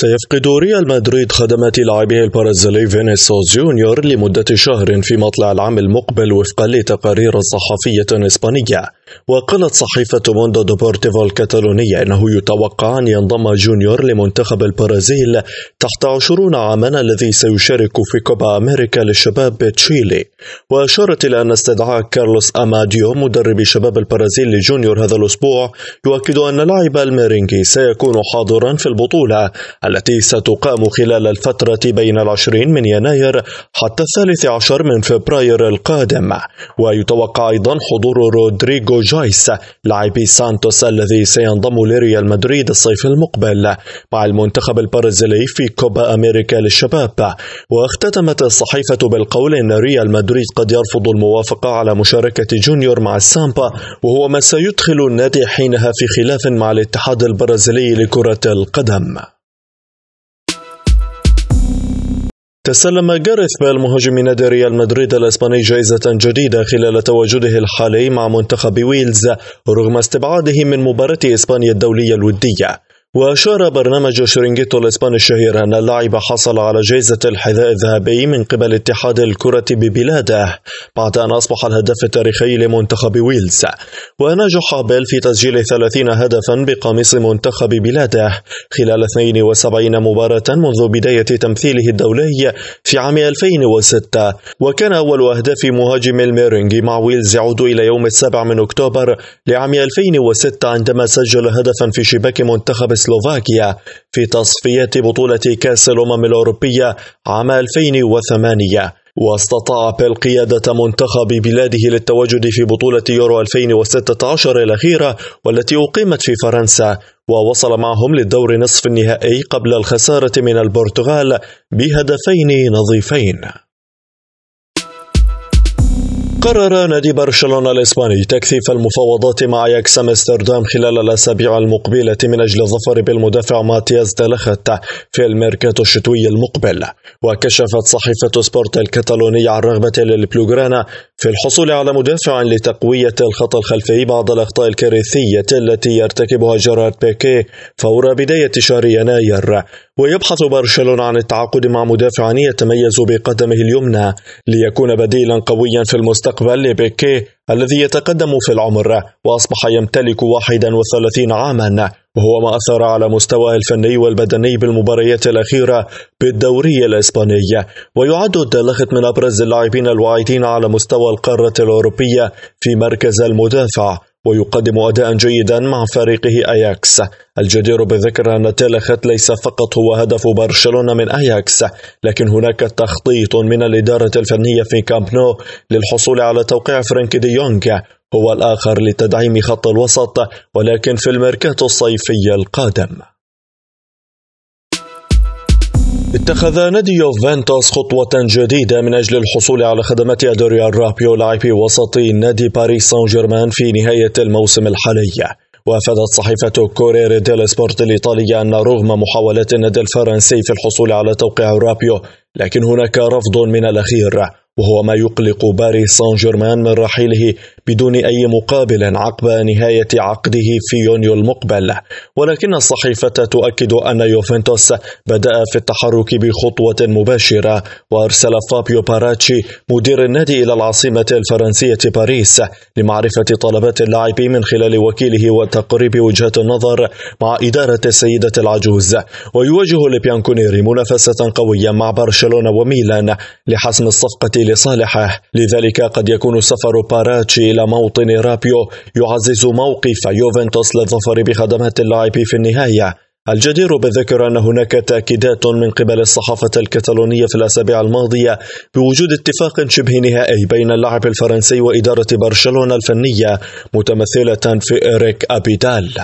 سيفقد ريال مدريد خدمات لاعبه البرازيلي فينيسوس جونيور لمدة شهر في مطلع العام المقبل وفقا لتقارير صحفية إسبانية وقالت صحيفة موندو دوبورتيفو الكتالونية أنه يتوقع أن ينضم جونيور لمنتخب البرازيل تحت عشرون عاما الذي سيشارك في كوبا أمريكا للشباب بتشيلي وأشارت إلى أن استدعاء كارلوس أماديو مدرب شباب البرازيل لجونيور هذا الأسبوع يؤكد أن لاعب الميرينجي سيكون حاضرا في البطولة التي ستقام خلال الفترة بين العشرين من يناير حتى الثالث عشر من فبراير القادم ويتوقع أيضا حضور رودريغو جويس لاعبي سانتوس الذي سينضم لريال مدريد الصيف المقبل مع المنتخب البرازيلي في كوبا أمريكا للشباب واختتمت الصحيفة بالقول أن ريال مدريد قد يرفض الموافقة على مشاركة جونيور مع السامبا وهو ما سيدخل النادي حينها في خلاف مع الاتحاد البرازيلي لكرة القدم تسلم جاريث بيل مهاجم نادي ريال مدريد الإسباني جائزة جديدة خلال تواجده الحالي مع منتخب ويلز رغم استبعاده من مباراة إسبانيا الدولية الودية وأشار برنامج شرينجيتو الإسباني الشهير أن اللاعب حصل على جائزة الحذاء الذهبي من قبل اتحاد الكرة ببلاده بعد أن أصبح الهدف التاريخي لمنتخب ويلز ونجح بيل في تسجيل 30 هدفا بقميص منتخب بلاده خلال 72 مباراة منذ بداية تمثيله الدولي في عام 2006 وكان أول أهداف مهاجم الميرينجي مع ويلز يعود إلى يوم السابع من أكتوبر لعام 2006 عندما سجل هدفا في شباك منتخب سلوفاكيا في تصفية بطولة كأس الأمم الأوروبية عام 2008 واستطاع بيل قيادة منتخب بلاده للتواجد في بطولة يورو 2016 الأخيرة والتي أقيمت في فرنسا ووصل معهم للدور نصف النهائي قبل الخسارة من البرتغال بهدفين نظيفين قرر نادي برشلونة الإسباني تكثيف المفاوضات مع ياكس أمستردام خلال الأسابيع المقبلة من أجل الظفر بالمدافع ماتياس دلخت في الميركاتو الشتوي المقبل وكشفت صحيفة سبورت الكتالونية عن رغبة للبلوغرانا في الحصول على مدافع لتقوية الخط الخلفي بعد الأخطاء الكارثية التي يرتكبها جيرارد بيكي فور بداية شهر يناير ويبحث برشلونة عن التعاقد مع مدافع يتميز بقدمه اليمنى ليكون بديلا قويا في المستقبل المستقبل لبيكي الذي يتقدم في العمر وأصبح يمتلك 31 عاما وهو ما أثر على مستواه الفني والبدني بالمباريات الأخيرة بالدوري الإسباني ويعد دلخت من أبرز اللاعبين الواعدين على مستوى القارة الأوروبية في مركز المدافع ويقدم أداء جيدا مع فريقه أياكس الجدير بالذكر أن تيلخت ليس فقط هو هدف برشلونة من أياكس لكن هناك تخطيط من الإدارة الفنية في كامب نو للحصول على توقيع فرانك دي يونغ هو الآخر لتدعيم خط الوسط ولكن في الميركاتو الصيفي القادم اتخذ نادي يوفنتوس خطوة جديدة من أجل الحصول على خدمات أدوريا الرابيو لاعب وسط نادي باريس سان جيرمان في نهاية الموسم الحالي وافدت صحيفة كورير ديل سبورت الإيطالية أن رغم محاولات النادي الفرنسي في الحصول على توقيع الرابيو لكن هناك رفض من الأخير وهو ما يقلق باريس سان جيرمان من رحيله بدون أي مقابل عقب نهاية عقده في يونيو المقبل ولكن الصحيفة تؤكد أن يوفنتوس بدأ في التحرك بخطوة مباشرة وأرسل فابيو باراتشي مدير النادي إلى العاصمة الفرنسية باريس لمعرفة طلبات اللاعب من خلال وكيله وتقريب وجهات النظر مع إدارة السيدة العجوز ويواجه لبيانكونيري منافسة قوية مع برشلونة وميلان لحسم الصفقة لصالحه لذلك قد يكون سفر باراتشي إلى موطن رابيو يعزز موقف يوفنتوس للظفر بخدمات اللاعب في النهاية الجدير بالذكر أن هناك تأكيدات من قبل الصحافة الكتالونية في الأسابيع الماضية بوجود اتفاق شبه نهائي بين اللاعب الفرنسي وإدارة برشلونة الفنية متمثلة في إريك أبيدال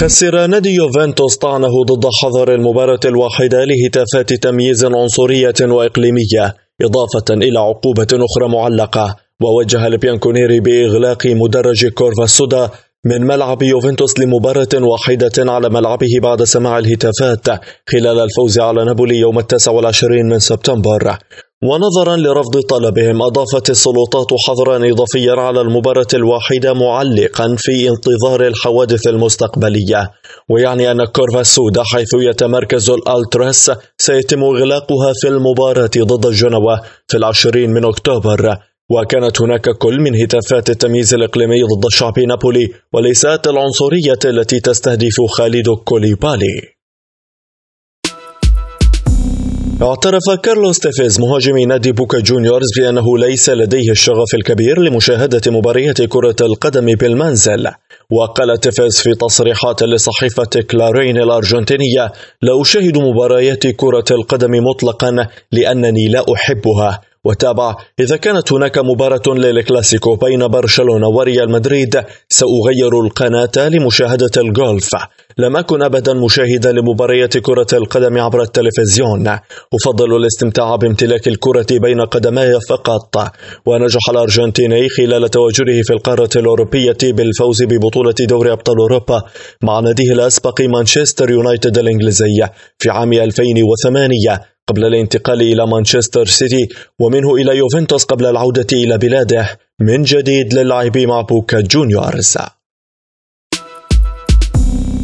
خسر نادي يوفنتوس طعنه ضد حظر المباراة الواحدة لهتافات تمييز عنصرية وإقليمية إضافة إلى عقوبة أخرى معلقة ووجه البيانكونيري بإغلاق مدرج كورفا السودا من ملعب يوفنتوس لمباراة واحدة على ملعبه بعد سماع الهتافات خلال الفوز على نابولي يوم التاسع والعشرين من سبتمبر ونظرا لرفض طلبهم أضافت السلطات حظرا إضافيا على المباراة الواحدة معلقا في انتظار الحوادث المستقبلية ويعني أن كورفا السودا حيث يتمركز الألتراس سيتم إغلاقها في المباراة ضد جنوة في العشرين من أكتوبر وكانت هناك كل من هتافات التمييز الإقليمي ضد شعب نابولي وليسات العنصرية التي تستهدف خالد كوليبالي اعترف كارلوس تيفيز مهاجم نادي بوكا جونيورز بأنه ليس لديه الشغف الكبير لمشاهدة مباريات كرة القدم بالمنزل وقال تيفيز في تصريحات لصحيفة كلارين الأرجنتينية لا أشاهد مباريات كرة القدم مطلقا لأنني لا أحبها وتابع إذا كانت هناك مباراة للكلاسيكو بين برشلونة وريال مدريد سأغير القناة لمشاهدة الجولف لم أكن أبدا مشاهدا لمباراة كرة القدم عبر التلفزيون أفضل الاستمتاع بامتلاك الكرة بين قدماي فقط ونجح الأرجنتيني خلال تواجده في القارة الأوروبية بالفوز ببطولة دوري أبطال أوروبا مع ناديه الأسبق مانشستر يونايتد الإنجليزي في عام 2008 قبل الانتقال إلى مانشستر سيتي ومنه إلى يوفنتوس قبل العودة إلى بلاده من جديد للعب مع بوكا جونيورز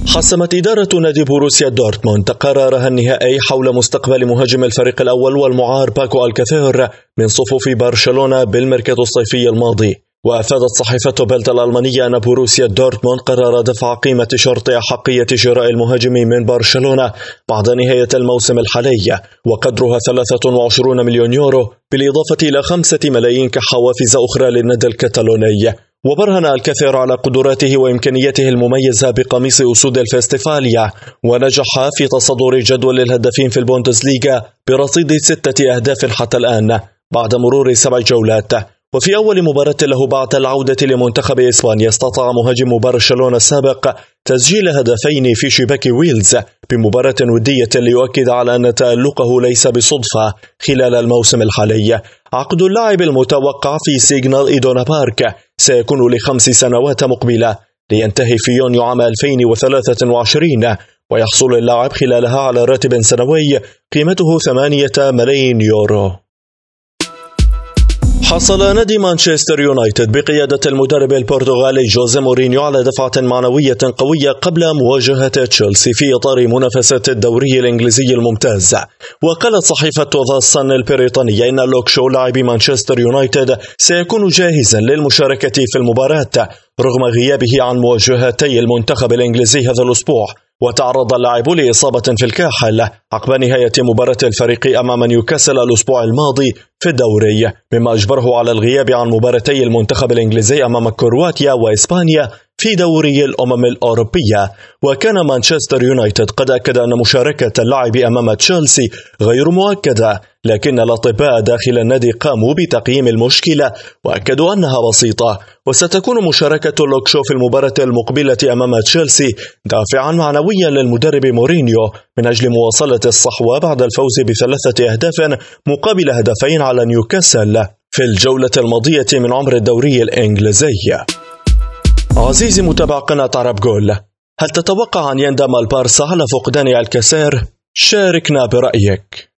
حسمت إدارة نادي بوروسيا دورتموند تقرارها النهائي حول مستقبل مهاجم الفريق الأول والمعار باكو الكثير من صفوف برشلونة بالمركز الصيفي الماضي وأفادت صحيفة بلد الألمانية أن بوروسيا دورتموند قرر دفع قيمة شرط أحقية شراء المهاجم من برشلونة بعد نهاية الموسم الحالي وقدرها 23 مليون يورو بالإضافة إلى 5 ملايين كحوافز أخرى للنادي الكتالوني وبرهن الكثير على قدراته وإمكانيته المميزة بقميص أسود الفستفاليا ونجح في تصدر جدول الهدافين في البوندسليغا برصيد ستة أهداف حتى الآن بعد مرور سبع جولات وفي أول مباراة له بعد العودة لمنتخب إسبانيا استطاع مهاجم برشلونة السابق تسجيل هدفين في شباك ويلز بمباراة ودية ليؤكد على أن تألقه ليس بصدفة خلال الموسم الحالي عقد اللاعب المتوقع في سيجنال إيدونا بارك سيكون لخمس سنوات مقبلة لينتهي في يونيو عام 2023 ويحصل اللاعب خلالها على راتب سنوي قيمته 8 ملايين يورو حصل نادي مانشستر يونايتد بقيادة المدرب البرتغالي جوزي مورينيو على دفعة معنوية قوية قبل مواجهة تشيلسي في إطار منافسة الدوري الإنجليزي الممتاز وقالت صحيفة ذا صن البريطانية إن لوك شو لاعب مانشستر يونايتد سيكون جاهزا للمشاركة في المباراة رغم غيابه عن مواجهتي المنتخب الإنجليزي هذا الأسبوع وتعرض اللاعب لإصابة في الكاحل عقب نهاية مباراة الفريق أمام نيوكاسل الأسبوع الماضي في الدوري مما أجبره على الغياب عن مباراتي المنتخب الإنجليزي أمام كرواتيا وإسبانيا في دوري الأمم الأوروبية وكان مانشستر يونايتد قد أكد أن مشاركة اللعب أمام تشيلسي غير مؤكدة لكن الأطباء داخل النادي قاموا بتقييم المشكلة وأكدوا أنها بسيطة وستكون مشاركة لوكشو في المباراة المقبلة أمام تشيلسي دافعا معنويا للمدرب مورينيو من أجل مواصلة الصحوة بعد الفوز بثلاثة أهداف مقابل هدفين على نيوكاسل في الجولة الماضية من عمر الدوري الإنجليزي عزيزي متابع قناة عرب جول هل تتوقع أن يندم البارسا على فقدان الكسير؟ شاركنا برأيك